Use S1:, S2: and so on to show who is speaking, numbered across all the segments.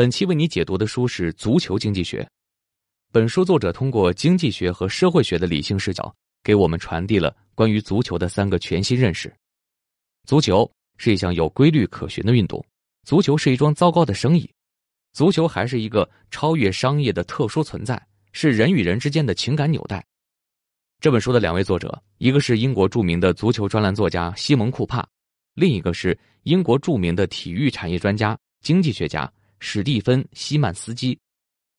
S1: 本期为你解读的书是《足球经济学》。本书作者通过经济学和社会学的理性视角，给我们传递了关于足球的三个全新认识：足球是一项有规律可循的运动；足球是一桩糟糕的生意；足球还是一个超越商业的特殊存在，是人与人之间的情感纽带。这本书的两位作者，一个是英国著名的足球专栏作家西蒙·库帕，另一个是英国著名的体育产业专家、经济学家。史蒂芬·西曼斯基，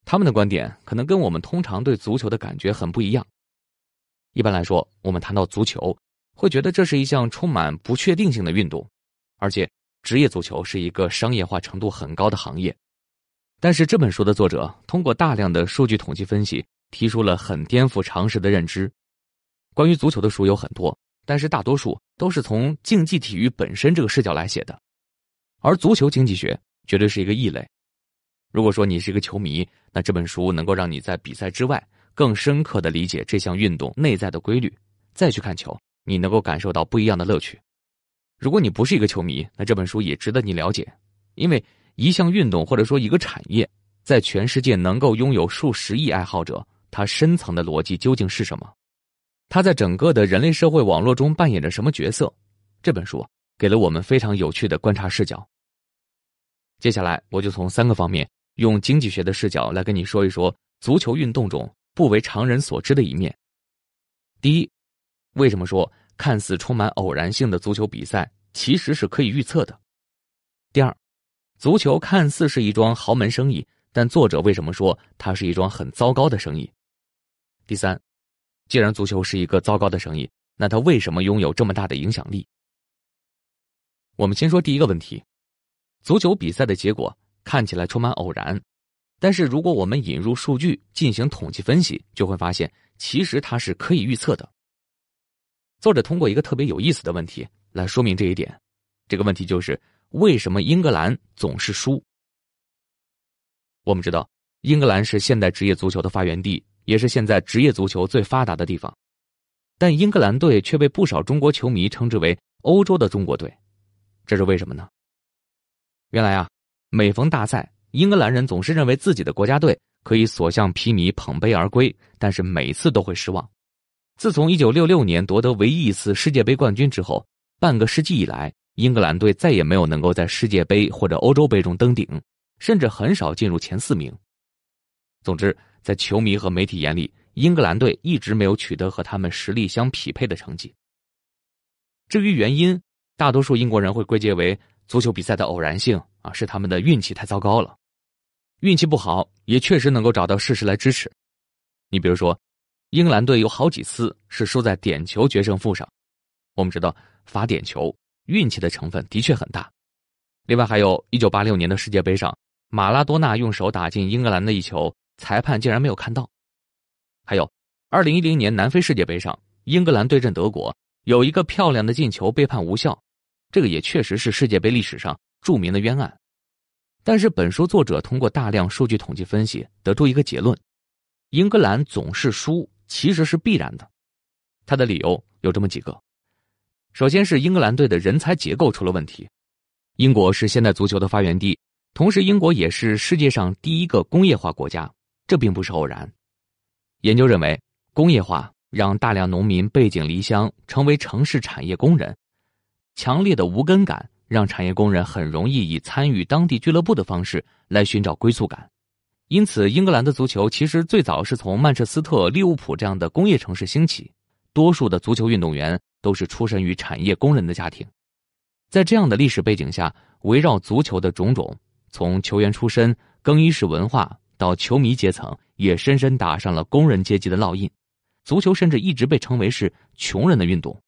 S1: 他们的观点可能跟我们通常对足球的感觉很不一样。一般来说，我们谈到足球，会觉得这是一项充满不确定性的运动，而且职业足球是一个商业化程度很高的行业。但是这本书的作者通过大量的数据统计分析，提出了很颠覆常识的认知。关于足球的书有很多，但是大多数都是从竞技体育本身这个视角来写的，而足球经济学。绝对是一个异类。如果说你是一个球迷，那这本书能够让你在比赛之外更深刻的理解这项运动内在的规律，再去看球，你能够感受到不一样的乐趣。如果你不是一个球迷，那这本书也值得你了解，因为一项运动或者说一个产业，在全世界能够拥有数十亿爱好者，它深层的逻辑究竟是什么？它在整个的人类社会网络中扮演着什么角色？这本书给了我们非常有趣的观察视角。接下来，我就从三个方面，用经济学的视角来跟你说一说足球运动中不为常人所知的一面。第一，为什么说看似充满偶然性的足球比赛其实是可以预测的？第二，足球看似是一桩豪门生意，但作者为什么说它是一桩很糟糕的生意？第三，既然足球是一个糟糕的生意，那它为什么拥有这么大的影响力？我们先说第一个问题。足球比赛的结果看起来充满偶然，但是如果我们引入数据进行统计分析，就会发现其实它是可以预测的。作者通过一个特别有意思的问题来说明这一点，这个问题就是为什么英格兰总是输？我们知道，英格兰是现代职业足球的发源地，也是现在职业足球最发达的地方，但英格兰队却被不少中国球迷称之为“欧洲的中国队”，这是为什么呢？原来啊，每逢大赛，英格兰人总是认为自己的国家队可以所向披靡、捧杯而归，但是每次都会失望。自从一九六六年夺得唯一一次世界杯冠军之后，半个世纪以来，英格兰队再也没有能够在世界杯或者欧洲杯中登顶，甚至很少进入前四名。总之，在球迷和媒体眼里，英格兰队一直没有取得和他们实力相匹配的成绩。至于原因，大多数英国人会归结为。足球比赛的偶然性啊，是他们的运气太糟糕了，运气不好也确实能够找到事实来支持。你比如说，英格兰队有好几次是输在点球决胜负上，我们知道罚点球运气的成分的确很大。另外，还有一九八六年的世界杯上，马拉多纳用手打进英格兰的一球，裁判竟然没有看到。还有二零一零年南非世界杯上，英格兰对阵德国有一个漂亮的进球被判无效。这个也确实是世界杯历史上著名的冤案，但是本书作者通过大量数据统计分析得出一个结论：英格兰总是输其实是必然的。他的理由有这么几个，首先是英格兰队的人才结构出了问题。英国是现代足球的发源地，同时英国也是世界上第一个工业化国家，这并不是偶然。研究认为，工业化让大量农民背井离乡，成为城市产业工人。强烈的无根感让产业工人很容易以参与当地俱乐部的方式来寻找归宿感，因此英格兰的足球其实最早是从曼彻斯特、利物浦这样的工业城市兴起，多数的足球运动员都是出身于产业工人的家庭。在这样的历史背景下，围绕足球的种种，从球员出身、更衣室文化到球迷阶层，也深深打上了工人阶级的烙印。足球甚至一直被称为是穷人的运动。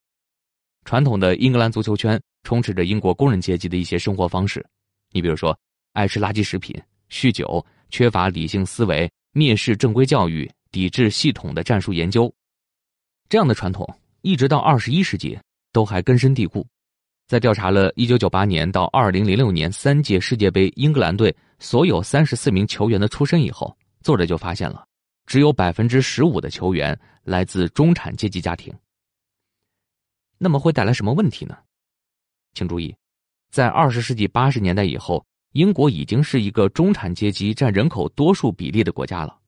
S1: 传统的英格兰足球圈充斥着英国工人阶级的一些生活方式，你比如说爱吃垃圾食品、酗酒、缺乏理性思维、蔑视正规教育、抵制系统的战术研究，这样的传统一直到二十一世纪都还根深蒂固。在调查了1998年到2006年三届世界杯英格兰队所有三十四名球员的出身以后，作者就发现了，只有百分之十五的球员来自中产阶级家庭。那么会带来什么问题呢？请注意，在二十世纪八十年代以后，英国已经是一个中产阶级占人口多数比例的国家了。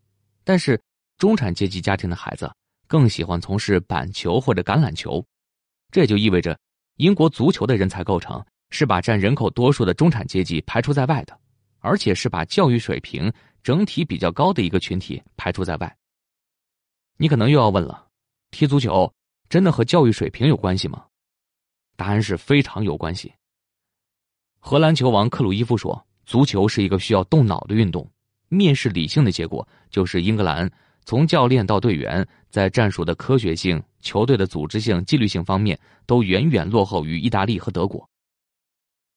S1: 但是，中产阶级家庭的孩子更喜欢从事板球或者橄榄球，这也就意味着，英国足球的人才构成是把占人口多数的中产阶级排除在外的，而且是把教育水平整体比较高的一个群体排除在外。你可能又要问了，踢足球。真的和教育水平有关系吗？答案是非常有关系。荷兰球王克鲁伊夫说：“足球是一个需要动脑的运动。”面试理性的结果就是，英格兰从教练到队员，在战术的科学性、球队的组织性、纪律性方面，都远远落后于意大利和德国。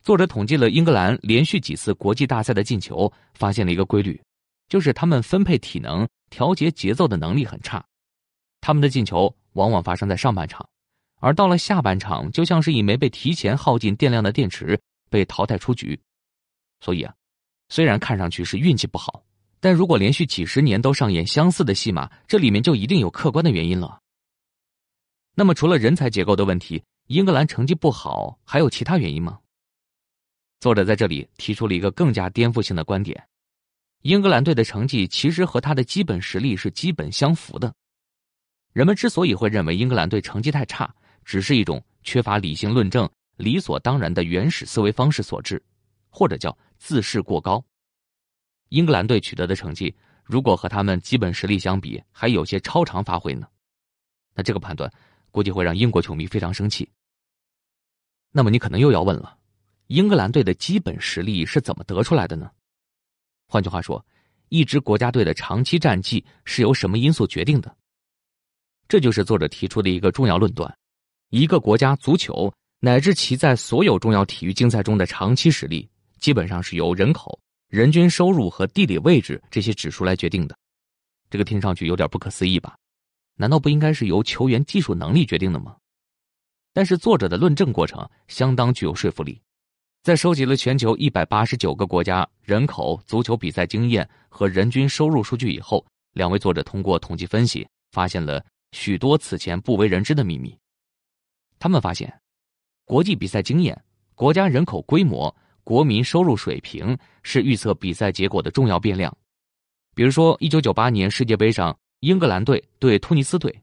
S1: 作者统计了英格兰连续几次国际大赛的进球，发现了一个规律，就是他们分配体能、调节节奏的能力很差，他们的进球。往往发生在上半场，而到了下半场，就像是一枚被提前耗尽电量的电池被淘汰出局。所以啊，虽然看上去是运气不好，但如果连续几十年都上演相似的戏码，这里面就一定有客观的原因了。那么，除了人才结构的问题，英格兰成绩不好还有其他原因吗？作者在这里提出了一个更加颠覆性的观点：英格兰队的成绩其实和他的基本实力是基本相符的。人们之所以会认为英格兰队成绩太差，只是一种缺乏理性论证、理所当然的原始思维方式所致，或者叫自视过高。英格兰队取得的成绩，如果和他们基本实力相比，还有些超常发挥呢。那这个判断，估计会让英国球迷非常生气。那么你可能又要问了：英格兰队的基本实力是怎么得出来的呢？换句话说，一支国家队的长期战绩是由什么因素决定的？这就是作者提出的一个重要论断：一个国家足球乃至其在所有重要体育竞赛中的长期实力，基本上是由人口、人均收入和地理位置这些指数来决定的。这个听上去有点不可思议吧？难道不应该是由球员技术能力决定的吗？但是作者的论证过程相当具有说服力。在收集了全球一百八十九个国家人口、足球比赛经验和人均收入数据以后，两位作者通过统计分析发现了。许多此前不为人知的秘密。他们发现，国际比赛经验、国家人口规模、国民收入水平是预测比赛结果的重要变量。比如说，1998年世界杯上，英格兰队对突尼斯队，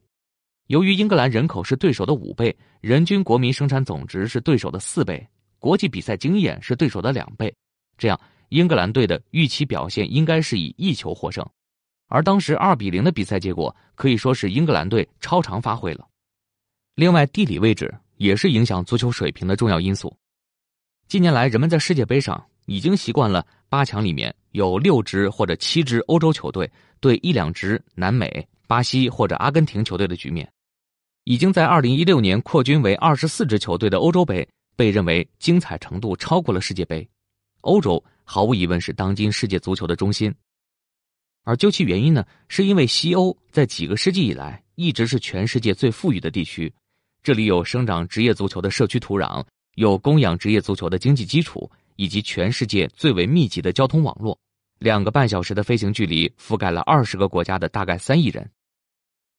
S1: 由于英格兰人口是对手的五倍，人均国民生产总值是对手的四倍，国际比赛经验是对手的两倍，这样英格兰队的预期表现应该是以一球获胜。而当时二比零的比赛结果可以说是英格兰队超常发挥了。另外，地理位置也是影响足球水平的重要因素。近年来，人们在世界杯上已经习惯了八强里面有六支或者七支欧洲球队对一两支南美、巴西或者阿根廷球队的局面。已经在二零一六年扩军为二十四支球队的欧洲杯被认为精彩程度超过了世界杯。欧洲毫无疑问是当今世界足球的中心。而究其原因呢，是因为西欧在几个世纪以来一直是全世界最富裕的地区，这里有生长职业足球的社区土壤，有供养职业足球的经济基础，以及全世界最为密集的交通网络。两个半小时的飞行距离覆盖了二十个国家的大概三亿人。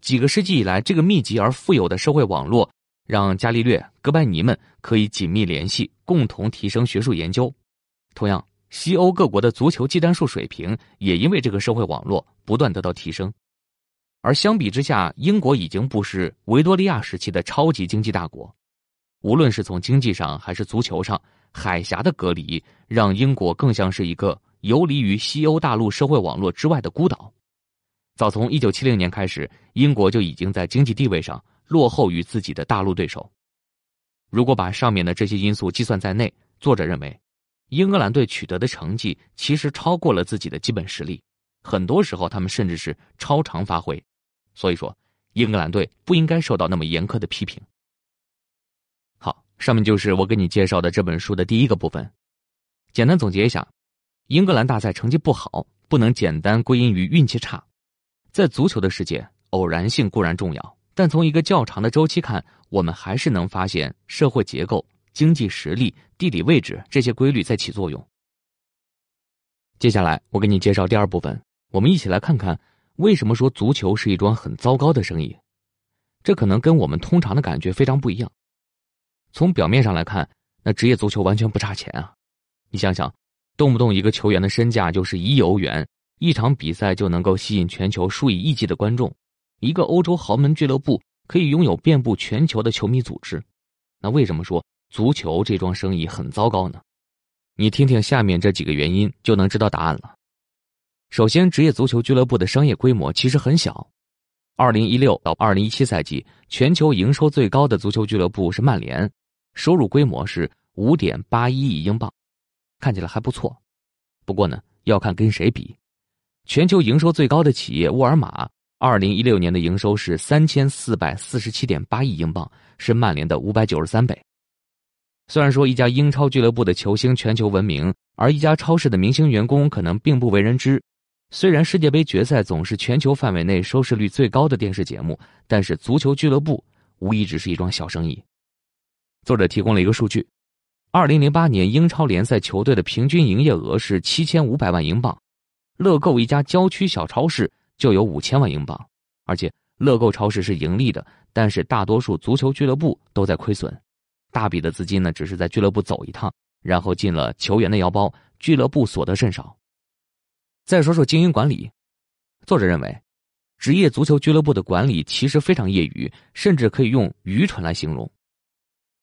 S1: 几个世纪以来，这个密集而富有的社会网络，让伽利略、哥白尼们可以紧密联系，共同提升学术研究。同样。西欧各国的足球技战术水平也因为这个社会网络不断得到提升，而相比之下，英国已经不是维多利亚时期的超级经济大国。无论是从经济上还是足球上，海峡的隔离让英国更像是一个游离于西欧大陆社会网络之外的孤岛。早从一九七零年开始，英国就已经在经济地位上落后于自己的大陆对手。如果把上面的这些因素计算在内，作者认为。英格兰队取得的成绩其实超过了自己的基本实力，很多时候他们甚至是超常发挥，所以说英格兰队不应该受到那么严苛的批评。好，上面就是我给你介绍的这本书的第一个部分，简单总结一下：英格兰大赛成绩不好，不能简单归因于运气差。在足球的世界，偶然性固然重要，但从一个较长的周期看，我们还是能发现社会结构。经济实力、地理位置这些规律在起作用。接下来，我给你介绍第二部分，我们一起来看看为什么说足球是一桩很糟糕的生意。这可能跟我们通常的感觉非常不一样。从表面上来看，那职业足球完全不差钱啊！你想想，动不动一个球员的身价就是一亿欧元，一场比赛就能够吸引全球数以亿计的观众，一个欧洲豪门俱乐部可以拥有遍布全球的球迷组织。那为什么说？足球这桩生意很糟糕呢，你听听下面这几个原因就能知道答案了。首先，职业足球俱乐部的商业规模其实很小。二零一六到二零一七赛季，全球营收最高的足球俱乐部是曼联，收入规模是五点八一亿英镑，看起来还不错。不过呢，要看跟谁比。全球营收最高的企业沃尔玛，二零一六年的营收是三千四百四十七点八亿英镑，是曼联的五百九十三倍。虽然说一家英超俱乐部的球星全球闻名，而一家超市的明星员工可能并不为人知。虽然世界杯决赛总是全球范围内收视率最高的电视节目，但是足球俱乐部无疑只是一桩小生意。作者提供了一个数据：2008年英超联赛球队的平均营业额是7500万英镑，乐购一家郊区小超市就有5000万英镑，而且乐购超市是盈利的，但是大多数足球俱乐部都在亏损。大笔的资金呢，只是在俱乐部走一趟，然后进了球员的腰包，俱乐部所得甚少。再说说经营管理，作者认为，职业足球俱乐部的管理其实非常业余，甚至可以用愚蠢来形容。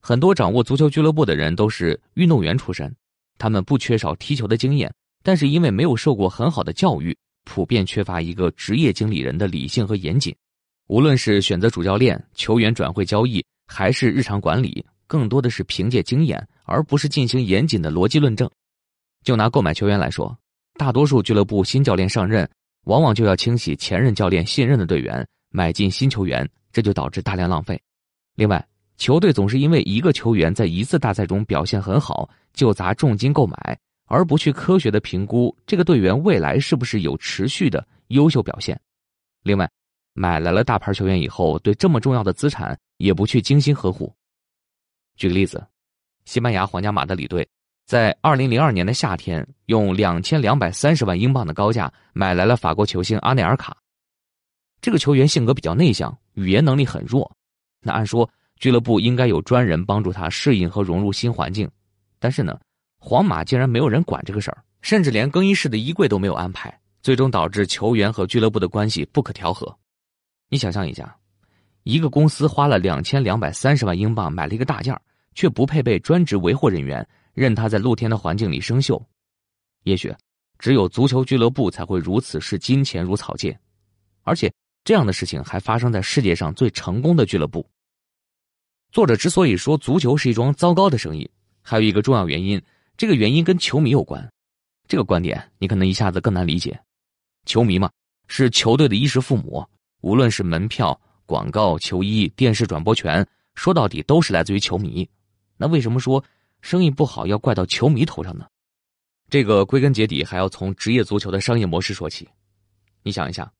S1: 很多掌握足球俱乐部的人都是运动员出身，他们不缺少踢球的经验，但是因为没有受过很好的教育，普遍缺乏一个职业经理人的理性和严谨。无论是选择主教练、球员转会交易，还是日常管理。更多的是凭借经验，而不是进行严谨的逻辑论证。就拿购买球员来说，大多数俱乐部新教练上任，往往就要清洗前任教练信任的队员，买进新球员，这就导致大量浪费。另外，球队总是因为一个球员在一次大赛中表现很好，就砸重金购买，而不去科学的评估这个队员未来是不是有持续的优秀表现。另外，买来了大牌球员以后，对这么重要的资产也不去精心呵护。举个例子，西班牙皇家马德里队在二零零二年的夏天，用两千两百三十万英镑的高价买来了法国球星阿内尔卡。这个球员性格比较内向，语言能力很弱。那按说俱乐部应该有专人帮助他适应和融入新环境，但是呢，皇马竟然没有人管这个事儿，甚至连更衣室的衣柜都没有安排，最终导致球员和俱乐部的关系不可调和。你想象一下。一个公司花了两千两百三十万英镑买了一个大件却不配备专职维护人员，任它在露天的环境里生锈。也许只有足球俱乐部才会如此视金钱如草芥，而且这样的事情还发生在世界上最成功的俱乐部。作者之所以说足球是一桩糟糕的生意，还有一个重要原因，这个原因跟球迷有关。这个观点你可能一下子更难理解，球迷嘛，是球队的衣食父母，无论是门票。广告、球衣、电视转播权，说到底都是来自于球迷。那为什么说生意不好要怪到球迷头上呢？这个归根结底还要从职业足球的商业模式说起。你想一想，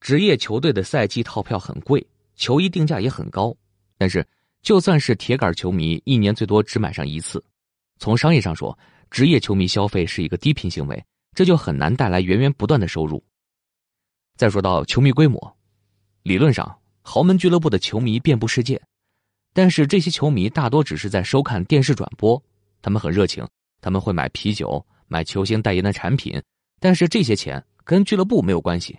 S1: 职业球队的赛季套票很贵，球衣定价也很高，但是就算是铁杆球迷，一年最多只买上一次。从商业上说，职业球迷消费是一个低频行为，这就很难带来源源不断的收入。再说到球迷规模。理论上，豪门俱乐部的球迷遍布世界，但是这些球迷大多只是在收看电视转播，他们很热情，他们会买啤酒、买球星代言的产品，但是这些钱跟俱乐部没有关系。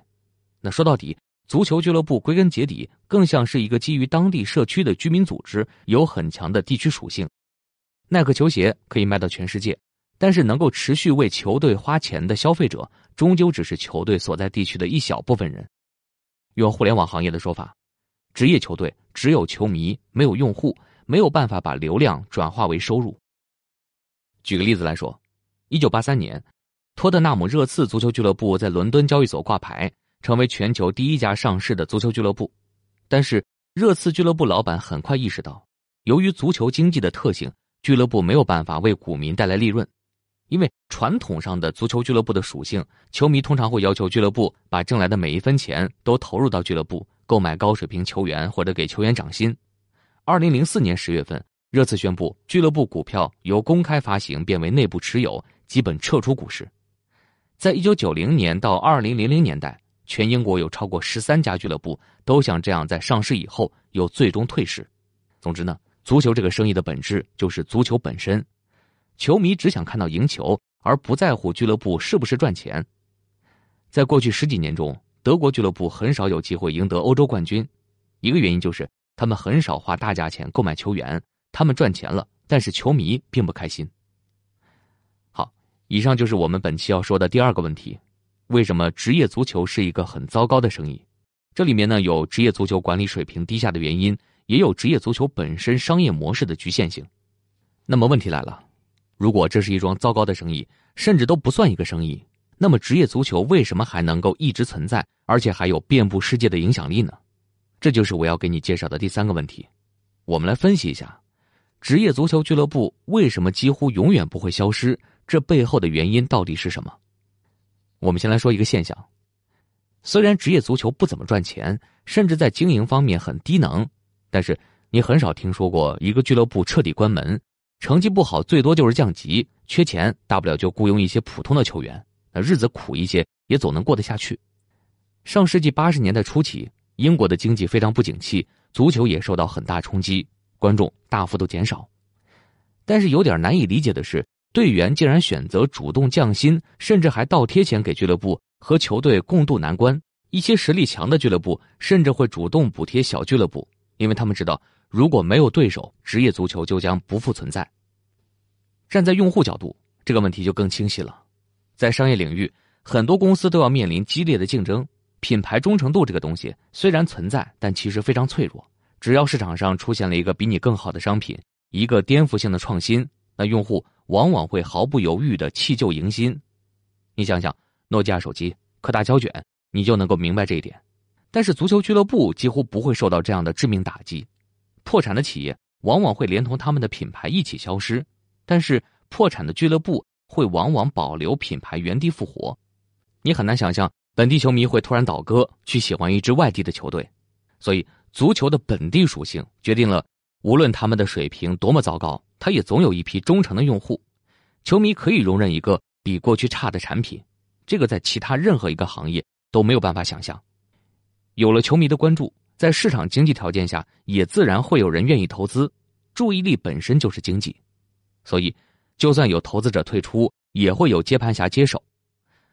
S1: 那说到底，足球俱乐部归根结底更像是一个基于当地社区的居民组织，有很强的地区属性。耐克球鞋可以卖到全世界，但是能够持续为球队花钱的消费者，终究只是球队所在地区的一小部分人。用互联网行业的说法，职业球队只有球迷，没有用户，没有办法把流量转化为收入。举个例子来说，一九八三年，托特纳姆热刺足球俱乐部在伦敦交易所挂牌，成为全球第一家上市的足球俱乐部。但是，热刺俱乐部老板很快意识到，由于足球经济的特性，俱乐部没有办法为股民带来利润。因为传统上的足球俱乐部的属性，球迷通常会要求俱乐部把挣来的每一分钱都投入到俱乐部，购买高水平球员或者给球员涨薪。二零零四年十月份，热刺宣布俱乐部股票由公开发行变为内部持有，基本撤出股市。在一九九零年到二零零零年代，全英国有超过十三家俱乐部都想这样，在上市以后又最终退市。总之呢，足球这个生意的本质就是足球本身。球迷只想看到赢球，而不在乎俱乐部是不是赚钱。在过去十几年中，德国俱乐部很少有机会赢得欧洲冠军。一个原因就是他们很少花大价钱购买球员，他们赚钱了，但是球迷并不开心。好，以上就是我们本期要说的第二个问题：为什么职业足球是一个很糟糕的生意？这里面呢，有职业足球管理水平低下的原因，也有职业足球本身商业模式的局限性。那么问题来了。如果这是一桩糟糕的生意，甚至都不算一个生意，那么职业足球为什么还能够一直存在，而且还有遍布世界的影响力呢？这就是我要给你介绍的第三个问题。我们来分析一下，职业足球俱乐部为什么几乎永远不会消失，这背后的原因到底是什么？我们先来说一个现象：虽然职业足球不怎么赚钱，甚至在经营方面很低能，但是你很少听说过一个俱乐部彻底关门。成绩不好，最多就是降级；缺钱，大不了就雇佣一些普通的球员。那日子苦一些，也总能过得下去。上世纪八十年代初期，英国的经济非常不景气，足球也受到很大冲击，观众大幅度减少。但是有点难以理解的是，队员竟然选择主动降薪，甚至还倒贴钱给俱乐部，和球队共度难关。一些实力强的俱乐部甚至会主动补贴小俱乐部，因为他们知道。如果没有对手，职业足球就将不复存在。站在用户角度，这个问题就更清晰了。在商业领域，很多公司都要面临激烈的竞争。品牌忠诚度这个东西虽然存在，但其实非常脆弱。只要市场上出现了一个比你更好的商品，一个颠覆性的创新，那用户往往会毫不犹豫的弃旧迎新。你想想，诺基亚手机、柯达胶卷，你就能够明白这一点。但是足球俱乐部几乎不会受到这样的致命打击。破产的企业往往会连同他们的品牌一起消失，但是破产的俱乐部会往往保留品牌原地复活。你很难想象本地球迷会突然倒戈去喜欢一支外地的球队，所以足球的本地属性决定了，无论他们的水平多么糟糕，他也总有一批忠诚的用户。球迷可以容忍一个比过去差的产品，这个在其他任何一个行业都没有办法想象。有了球迷的关注。在市场经济条件下，也自然会有人愿意投资。注意力本身就是经济，所以就算有投资者退出，也会有接盘侠接手。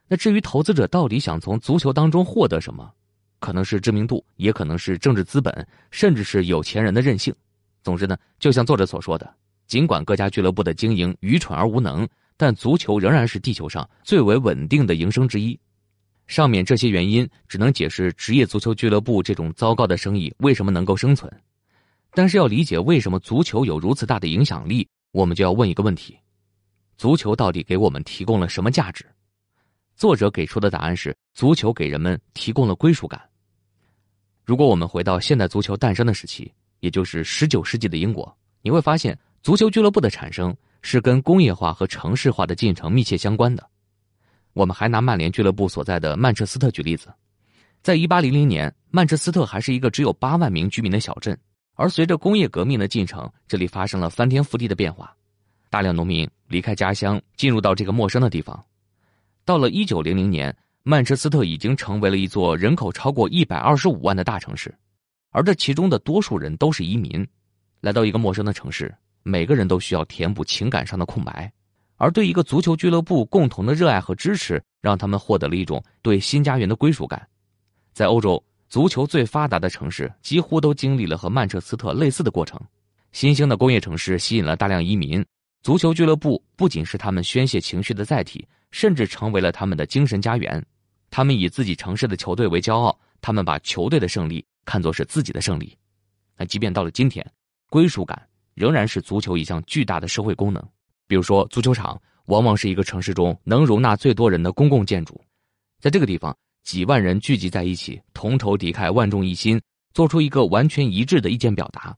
S1: 那至于投资者到底想从足球当中获得什么，可能是知名度，也可能是政治资本，甚至是有钱人的任性。总之呢，就像作者所说的，尽管各家俱乐部的经营愚蠢而无能，但足球仍然是地球上最为稳定的营生之一。上面这些原因只能解释职业足球俱乐部这种糟糕的生意为什么能够生存，但是要理解为什么足球有如此大的影响力，我们就要问一个问题：足球到底给我们提供了什么价值？作者给出的答案是，足球给人们提供了归属感。如果我们回到现代足球诞生的时期，也就是十九世纪的英国，你会发现，足球俱乐部的产生是跟工业化和城市化的进程密切相关的。我们还拿曼联俱乐部所在的曼彻斯特举例子，在一八零零年，曼彻斯特还是一个只有八万名居民的小镇，而随着工业革命的进程，这里发生了翻天覆地的变化，大量农民离开家乡，进入到这个陌生的地方。到了一九零零年，曼彻斯特已经成为了一座人口超过一百二十五万的大城市，而这其中的多数人都是移民，来到一个陌生的城市，每个人都需要填补情感上的空白。而对一个足球俱乐部共同的热爱和支持，让他们获得了一种对新家园的归属感。在欧洲，足球最发达的城市几乎都经历了和曼彻斯特类似的过程。新兴的工业城市吸引了大量移民，足球俱乐部不仅是他们宣泄情绪的载体，甚至成为了他们的精神家园。他们以自己城市的球队为骄傲，他们把球队的胜利看作是自己的胜利。那即便到了今天，归属感仍然是足球一项巨大的社会功能。比如说，足球场往往是一个城市中能容纳最多人的公共建筑，在这个地方，几万人聚集在一起，同仇敌忾，万众一心，做出一个完全一致的意见表达。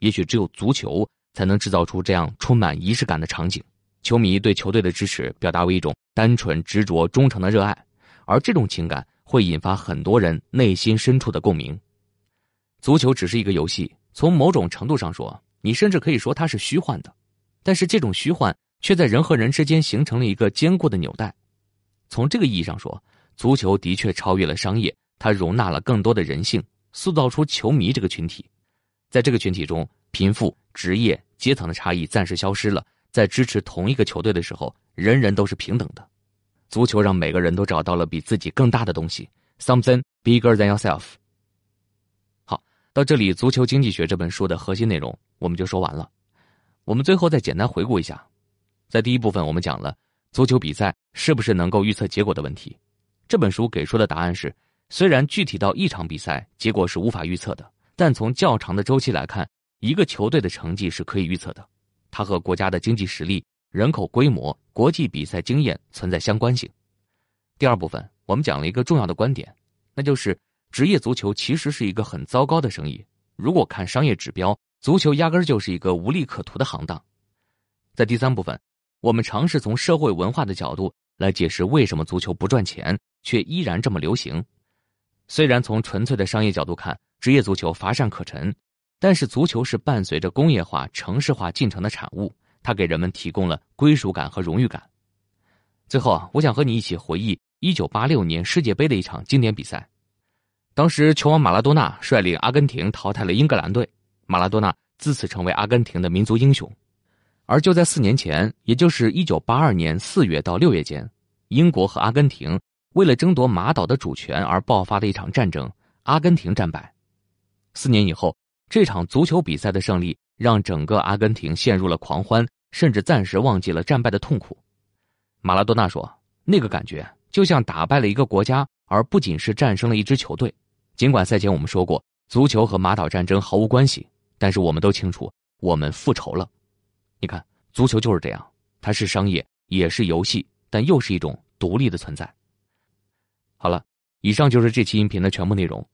S1: 也许只有足球才能制造出这样充满仪式感的场景。球迷对球队的支持，表达为一种单纯、执着、忠诚的热爱，而这种情感会引发很多人内心深处的共鸣。足球只是一个游戏，从某种程度上说，你甚至可以说它是虚幻的。但是这种虚幻却在人和人之间形成了一个坚固的纽带。从这个意义上说，足球的确超越了商业，它容纳了更多的人性，塑造出球迷这个群体。在这个群体中，贫富、职业、阶层的差异暂时消失了。在支持同一个球队的时候，人人都是平等的。足球让每个人都找到了比自己更大的东西，something bigger than yourself。好，到这里，《足球经济学》这本书的核心内容我们就说完了。我们最后再简单回顾一下，在第一部分我们讲了足球比赛是不是能够预测结果的问题。这本书给出的答案是，虽然具体到一场比赛结果是无法预测的，但从较长的周期来看，一个球队的成绩是可以预测的，它和国家的经济实力、人口规模、国际比赛经验存在相关性。第二部分我们讲了一个重要的观点，那就是职业足球其实是一个很糟糕的生意。如果看商业指标。足球压根儿就是一个无利可图的行当，在第三部分，我们尝试从社会文化的角度来解释为什么足球不赚钱却依然这么流行。虽然从纯粹的商业角度看，职业足球乏善可陈，但是足球是伴随着工业化、城市化进程的产物，它给人们提供了归属感和荣誉感。最后啊，我想和你一起回忆一九八六年世界杯的一场经典比赛，当时球王马拉多纳率领阿根廷淘汰了英格兰队。马拉多纳自此成为阿根廷的民族英雄，而就在四年前，也就是1982年4月到6月间，英国和阿根廷为了争夺马岛的主权而爆发的一场战争，阿根廷战败。四年以后，这场足球比赛的胜利让整个阿根廷陷入了狂欢，甚至暂时忘记了战败的痛苦。马拉多纳说：“那个感觉就像打败了一个国家，而不仅是战胜了一支球队。”尽管赛前我们说过，足球和马岛战争毫无关系。但是我们都清楚，我们复仇了。你看，足球就是这样，它是商业，也是游戏，但又是一种独立的存在。好了，以上就是这期音频的全部内容。